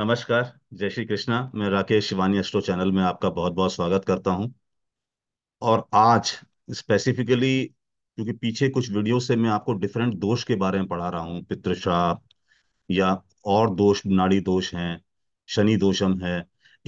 नमस्कार जय श्री कृष्णा मैं राकेश शिवानी एस्ट्रो चैनल में आपका बहुत बहुत स्वागत करता हूं और आज स्पेसिफिकली क्योंकि पीछे कुछ वीडियो से मैं आपको डिफरेंट दोष के बारे में पढ़ा रहा हूं पितृशाप या और दोष नाड़ी दोष हैं शनि दोषम है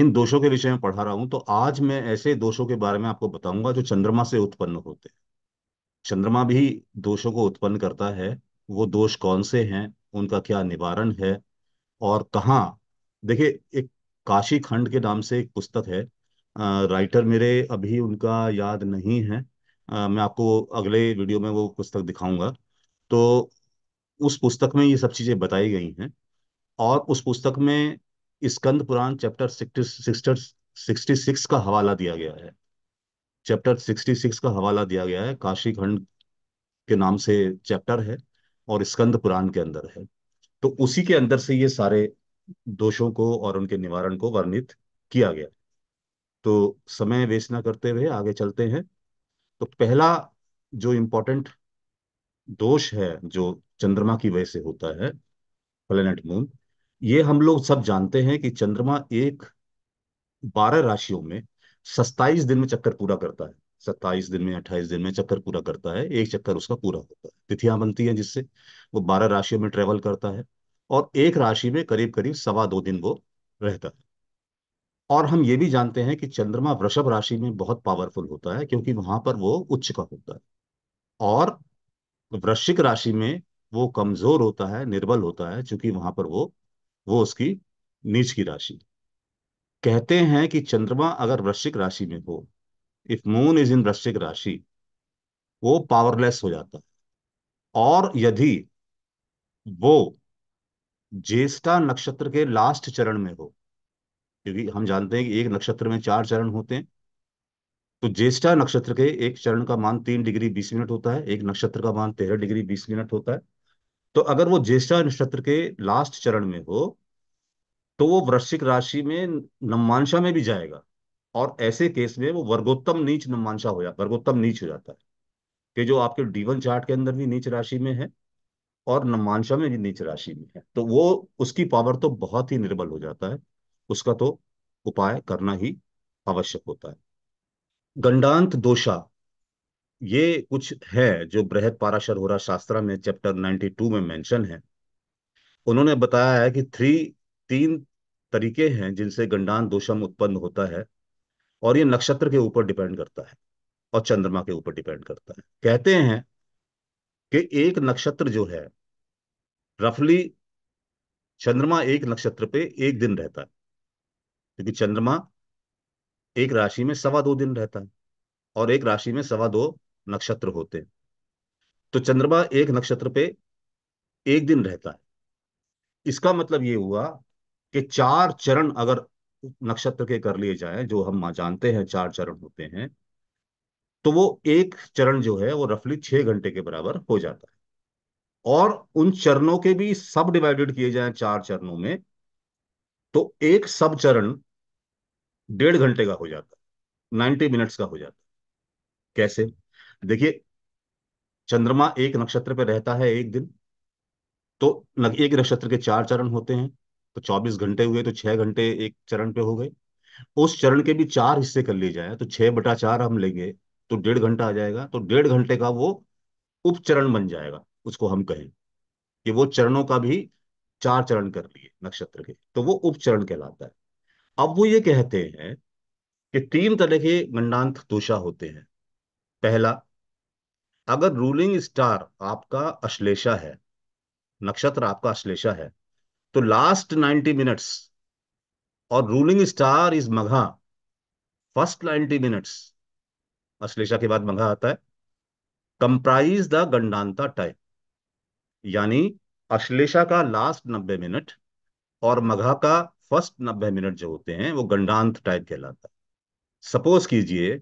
इन दोषों के विषय में पढ़ा रहा हूं तो आज मैं ऐसे दोषों के बारे में आपको बताऊंगा जो चंद्रमा से उत्पन्न होते हैं चंद्रमा भी दोषों को उत्पन्न करता है वो दोष कौन से हैं उनका क्या निवारण है और कहाँ देखिए एक काशी खंड के नाम से एक पुस्तक है आ, राइटर मेरे अभी उनका याद नहीं है आ, मैं आपको अगले वीडियो में वो पुस्तक दिखाऊंगा तो उस पुस्तक में ये सब चीज़ें बताई गई हैं और उस पुस्तक में Skanda Purana chapter sixty six का हवाला दिया गया है चैप्टर सिक्सटी सिक्स का हवाला दिया गया है काशी खंड के नाम से चैप्टर है और स्कंद पुराण के अंदर है तो उसी के अंदर से ये सारे दोषों को और उनके निवारण को वर्णित किया गया तो समय वेस्ट ना करते हुए आगे चलते हैं तो पहला जो इम्पोर्टेंट दोष है जो चंद्रमा की वजह से होता है प्लेनेट मून ये हम लोग सब जानते हैं कि चंद्रमा एक बारह राशियों में सत्ताईस दिन में चक्कर पूरा करता है सत्ताईस दिन में अट्ठाईस दिन में चक्कर पूरा करता है एक चक्कर उसका पूरा होता है तिथियां बनती हैं जिससे वो बारह राशियों में ट्रेवल करता है और एक राशि में करीब करीब सवा दो दिन वो रहता है और हम ये भी जानते हैं कि चंद्रमा वृषभ राशि में बहुत पावरफुल होता है क्योंकि वहां पर वो उच्च का होता है और वृश्चिक राशि में वो कमजोर होता है निर्बल होता है क्योंकि वहां पर वो वो उसकी नीच की राशि कहते हैं कि चंद्रमा अगर वृश्चिक राशि में हो इफ मून इज इन वृश्चिक राशि वो पावरलेस हो जाता है और यदि वो ज्येष्ठा नक्षत्र के लास्ट चरण में हो क्योंकि हम जानते हैं कि एक नक्षत्र में चार चरण होते हैं तो ज्येष्ठा नक्षत्र के एक चरण का मान तीन डिग्री बीस मिनट होता है एक नक्षत्र का मान तेरह डिग्री बीस मिनट होता है तो अगर वो ज्येष्ठा नक्षत्र के लास्ट चरण में हो तो वो वृश्चिक राशि में नमांशा में भी जाएगा और ऐसे केस में वो वर्गोत्तम नीच नमांशा हो जाता वर्गोत्तम नीच हो जाता है कि जो आपके डीवन चार्ट के अंदर भी नीच राशि में है और नमांशा में भी नीच राशि में है तो वो उसकी पावर तो बहुत ही निर्बल हो जाता है उसका तो उपाय करना ही आवश्यक होता है गंडांत दोषा ये कुछ है जो बृहद पाराशरहोरा शास्त्रा में चैप्टर 92 में मेंशन है उन्होंने बताया है कि थ्री तीन तरीके हैं जिनसे गंडान दोषम उत्पन्न होता है और ये नक्षत्र के ऊपर डिपेंड करता है और चंद्रमा के ऊपर डिपेंड करता है कहते हैं कि एक नक्षत्र जो है रफली चंद्रमा एक नक्षत्र पे एक दिन रहता है क्योंकि चंद्रमा एक राशि में सवा दो दिन रहता है और एक राशि में सवा दो नक्षत्र होते हैं तो चंद्रमा एक नक्षत्र पे एक दिन रहता है इसका मतलब ये हुआ कि चार चरण अगर नक्षत्र के कर लिए जाए जो हम जानते हैं चार चरण होते हैं तो वो एक चरण जो है वो रफली छह घंटे के बराबर हो जाता है और उन चरणों के भी सब डिवाइडेड किए जाएं चार चरणों में तो एक सब चरण डेढ़ घंटे का हो जाता है नाइन्टी मिनट्स का हो जाता है कैसे देखिए चंद्रमा एक नक्षत्र पर रहता है एक दिन तो एक नक्षत्र के चार चरण होते हैं तो चौबीस घंटे हुए तो छह घंटे एक चरण पे हो गए उस चरण के भी चार हिस्से कर लिए जाए तो छह बटा चार हम लेंगे तो डेढ़ घंटा आ जाएगा तो डेढ़ घंटे का वो उपचरण बन जाएगा उसको हम कहें कि वो चरणों का भी चार चरण कर लिए नक्षत्र के तो वो उपचरण कहलाता है अब वो ये कहते हैं कि तीन तरह के मंडांत दोषा होते हैं पहला अगर रूलिंग स्टार आपका अश्लेषा है नक्षत्र आपका अश्लेषा है तो लास्ट नाइन्टी मिनट्स और ruling star is Magha first ninety minutes Ashlesha के बाद मघा आता है कंप्राइज द गंडांता टाइम यानी अश्लेषा का लास्ट नब्बे मिनट और मघा का फर्स्ट नब्बे मिनट जो होते हैं वो गंडांत टाइप कहलाता है सपोज कीजिए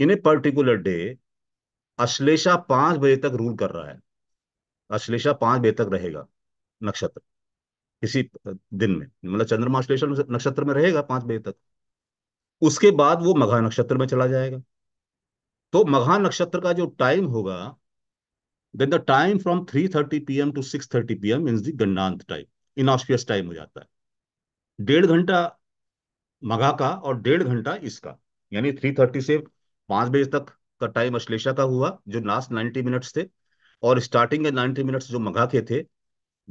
in a particular day Ashlesha पांच बजे तक रूल कर रहा है अश्लेषा पांच बजे तक रहेगा नक्षत्र किसी दिन में मतलब चंद्रमा अश्लेषा नक्षत्र में रहेगा पांच बजे तक उसके बाद वो मघा नक्षत्र में चला जाएगा तो मघा नक्षत्र का जो टाइम होगा then the time from three thirty P M to six thirty P M means the Gandanta time inauspicious time हो जाता है डेढ़ घंटा मघा का और डेढ़ घंटा इसका यानी थ्री थर्टी से पांच बजे तक का टाइम अश्लेषा का हुआ जो लास्ट नाइन्टी मिनट्स थे और स्टार्टिंग के नाइन्टी मिनट्स जो मघा के थे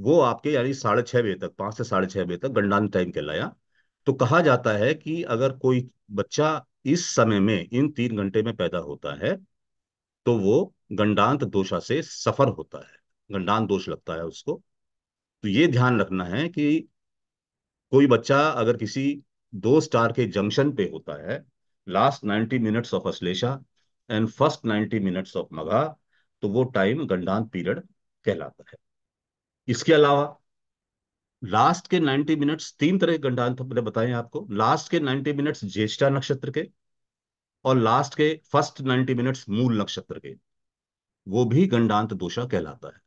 वो आपके यानी साढ़े छह बजे तक पांच से साढ़े छह बजे तक गंडान टाइम कहलाया तो कहा जाता है कि अगर कोई बच्चा इस समय में इन तीन घंटे में पैदा होता है तो वो गंडांत दोषा से सफर होता है गंडांत दोष लगता है उसको तो ये ध्यान रखना है कि कोई बच्चा अगर किसी दो स्टार के जंक्शन पे होता है last ninety minutes of Ashlesha and first ninety minutes of Magha तो वो टाइम गंडांत पीरियड कहलाता है इसके अलावा लास्ट के नाइनटी मिनट्स तीन तरह के गंडांत मैंने बताए आपको लास्ट के नाइनटी मिनट्स ज्येष्ठा नक्षत्र के और लास्ट के फर्स्ट नाइनटी मिनट्स मूल नक्षत्र के वो भी गंडांत दोषा कहलाता है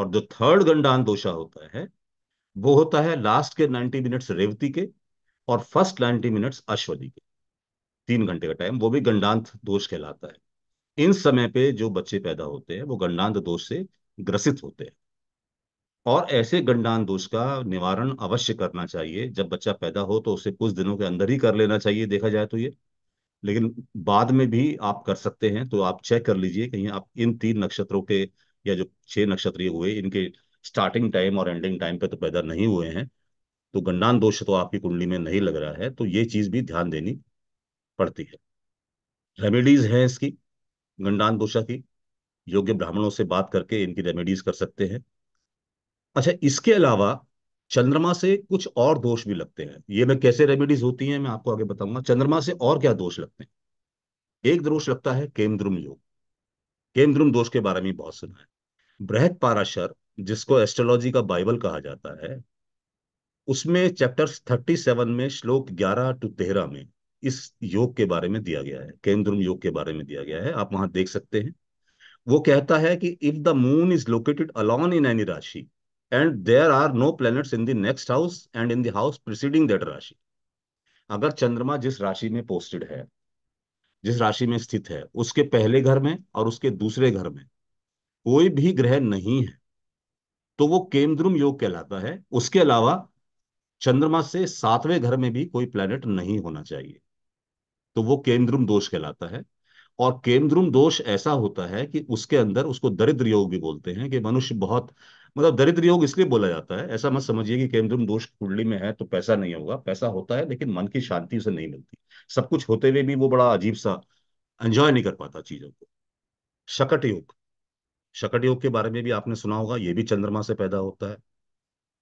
और जो थर्ड गंडांत दोषा होता है वो होता है लास्ट के नाइनटी मिनट्स रेवती के और फर्स्ट नाइन्टी मिनट्स अश्वनी के तीन घंटे का टाइम वो भी गंडांत दोष कहलाता है इन समय पे जो बच्चे पैदा होते हैं वो गंडांत दोष से ग्रसित होते हैं और ऐसे गंडान दोष का निवारण अवश्य करना चाहिए जब बच्चा पैदा हो तो उसे कुछ दिनों के अंदर ही कर लेना चाहिए देखा जाए तो ये लेकिन बाद में भी आप कर सकते हैं तो आप चेक कर लीजिए कहीं आप इन तीन नक्षत्रों के या जो छह नक्षत्रीय हुए इनके स्टार्टिंग टाइम और एंडिंग टाइम पे तो पैदा नहीं हुए हैं तो गंडान दोष तो आपकी कुंडली में नहीं लग रहा है तो ये चीज भी ध्यान देनी पड़ती है रेमेडीज हैं इसकी गंडान दोषा की योग्य ब्राह्मणों से बात करके इनकी रेमेडीज कर सकते हैं अच्छा इसके अलावा चंद्रमा से कुछ और दोष भी लगते हैं ये मैं कैसे रेमेडीज होती हैं मैं आपको आगे बताऊंगा चंद्रमा से और क्या दोष लगते हैं एक दोष लगता है केमद्रुम योग केमद्रुम दोष के बारे में बहुत सुना है बृहत पाराशर जिसको एस्ट्रोलॉजी का बाइबल कहा जाता है उसमें चैप्टर थर्टी सेवन में श्लोक ग्यारह टू तेरह में इस योग के बारे में दिया गया है केंद्रुम योग के बारे में दिया गया है आप वहां देख सकते हैं वो कहता है कि if the moon is located alone in any rashi and there are no planets in the next house and in the house preceding that rashi अगर चंद्रमा जिस राशि में पोस्टेड है जिस राशि में स्थित है उसके पहले घर में और उसके दूसरे घर में कोई भी ग्रह नहीं है तो वो केमद्रुम योग कहलाता है उसके अलावा चंद्रमा से सातवें घर में भी कोई प्लैनेट नहीं होना चाहिए तो वो केमद्रुम दोष कहलाता है और केमद्रुम दोष ऐसा होता है कि उसके अंदर उसको दरिद्र योग भी बोलते हैं कि मनुष्य बहुत मतलब दरिद्र योग इसलिए बोला जाता है ऐसा मत समझिए कि केंद्रम दोष कुंडली में है तो पैसा नहीं होगा पैसा होता है लेकिन मन की शांति उसे नहीं मिलती सब कुछ होते हुए भी वो बड़ा अजीब सा एंजॉय नहीं कर पाता चीजों को शकट योग शकट योग के बारे में भी आपने सुना होगा ये भी चंद्रमा से पैदा होता है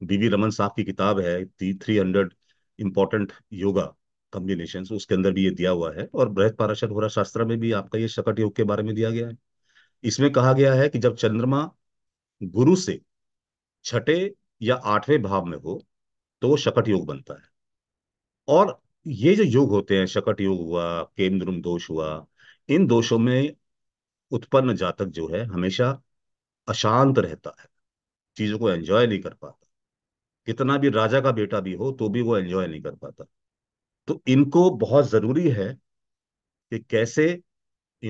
बीवी रमन साहब की किताब है three hundred important yoga combination उसके अंदर भी ये दिया हुआ है और बृहद पाराशर होरा शास्त्र में भी आपका ये शकट योग के बारे में दिया गया है इसमें कहा गया है कि जब चंद्रमा गुरु से छठे या आठवें भाव में हो तो वो शकट योग बनता है और ये जो योग होते हैं शकट योग हुआ केमद्रुम दोष हुआ इन दोषों में उत्पन्न जातक जो है हमेशा अशांत रहता है चीजों को एंजॉय नहीं कर पाता कितना भी राजा का बेटा भी हो तो भी वो एंजॉय नहीं कर पाता तो इनको बहुत जरूरी है कि कैसे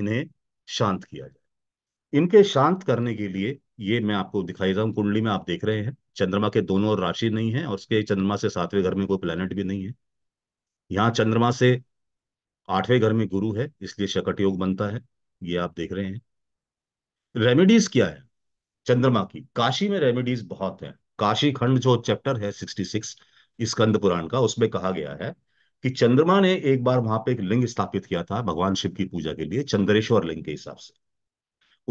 इन्हें शांत किया जाए इनके शांत करने के लिए ये मैं आपको दिखाई रहा हूँ कुंडली में आप देख रहे हैं चंद्रमा के दोनों और राशि नहीं है और उसके चंद्रमा से सातवें घर में कोई प्लेनेट भी नहीं है यहाँ चंद्रमा से आठवें घर में गुरु है इसलिए शकट योग बनता है ये आप देख रहे हैं रेमेडीज क्या है चंद्रमा की काशी में रेमेडीज बहुत है काशी खंड जो चैप्टर है सिक्सटी सिक्स स्कंद पुराण का उसमें कहा गया है कि चंद्रमा ने एक बार वहां पे एक लिंग स्थापित किया था भगवान शिव की पूजा के लिए चंद्रेश्वर लिंग के हिसाब से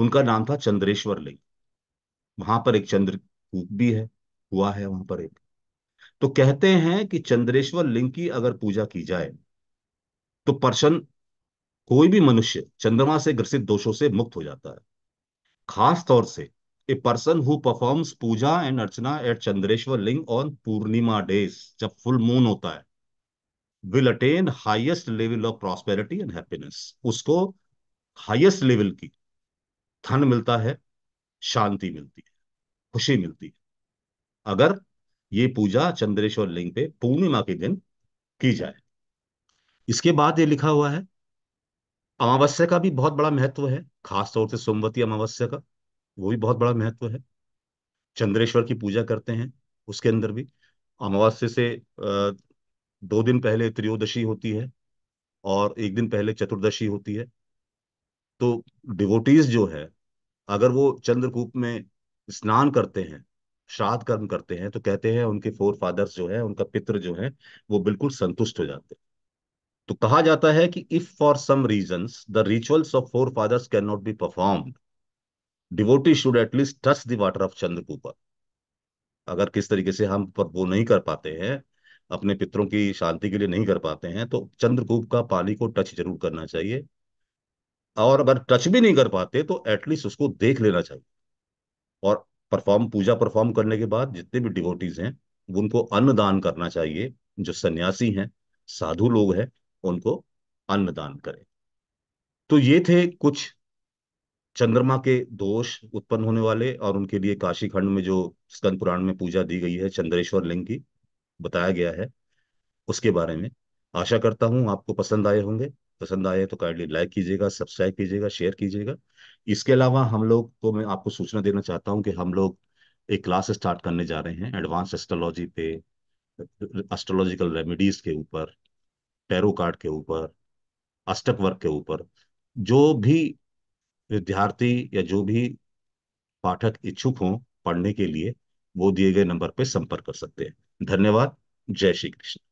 उनका नाम था चंद्रेश्वर लिंग वहां पर एक कूप भी है हुआ है वहां पर एक तो कहते हैं कि चंद्रेश्वर लिंग की अगर पूजा की जाए तो पर्सन कोई भी मनुष्य चंद्रमा से ग्रसित दोषों से मुक्त हो जाता है खास तौर से a person who performs puja and archana at Chandreshwar linga on Purnima days जब फुल मून होता है will attain highest level of prosperity and happiness उसको हाईएस्ट लेवल की धन मिलता है शांति मिलती है खुशी मिलती है अगर ये पूजा चंद्रेश्वर लिंग पे पूर्णिमा के दिन की जाए इसके बाद ये लिखा हुआ है अमावस्या का भी बहुत बड़ा महत्व है खासतौर से सोमवती अमावस्या का वो भी बहुत बड़ा महत्व है चंद्रेश्वर की पूजा करते हैं उसके अंदर भी अमावस्या से दो दिन पहले त्रियोदशी होती है और एक दिन पहले चतुर्दशी होती है तो डिवोटीज जो है अगर वो चंद्रकूप में स्नान करते हैं श्राद्ध कर्म करते हैं तो कहते हैं उनके फोर फादर्स जो है उनका पित्र जो है वो बिल्कुल संतुष्ट हो जाते हैं तो कहा जाता है कि if for some reason the rituals of forefathers can not be perform devotee should at least touch the water of Chandrakoop अगर किस तरीके से हम पर वो नहीं कर पाते हैं अपने पितरों की शांति के लिए नहीं कर पाते हैं तो चंद्रकूप का पानी को टच जरूर करना चाहिए और अगर टच भी नहीं कर पाते तो एटलीस्ट उसको देख लेना चाहिए और परफॉर्म पूजा परफॉर्म करने के बाद जितने भी डिवोटीज हैं उनको अन्न दान करना चाहिए जो सन्यासी हैं साधु लोग हैं उनको अन्न दान करें तो ये थे कुछ चंद्रमा के दोष उत्पन्न होने वाले और उनके लिए काशी खंड में जो स्कंद पुराण में पूजा दी गई है चंद्रेश्वर लिंग की बताया गया है उसके बारे में आशा करता हूं आपको पसंद आए होंगे पसंद आए तो काइंडली लाइक कीजिएगा सब्सक्राइब कीजिएगा शेयर कीजिएगा इसके अलावा हम लोग को मैं आपको सूचना देना चाहता हूँ कि हम लोग एक क्लास स्टार्ट करने जा रहे हैं एडवांस एस्ट्रोलॉजी पे एस्ट्रोलॉजिकल रेमिडीज के ऊपर टैरो कार्ड के ऊपर अष्टक वर्क के ऊपर जो भी विद्यार्थी या जो भी पाठक इच्छुक हों पढ़ने के लिए वो दिए गए नंबर पर संपर्क कर सकते हैं धन्यवाद जय श्री कृष्ण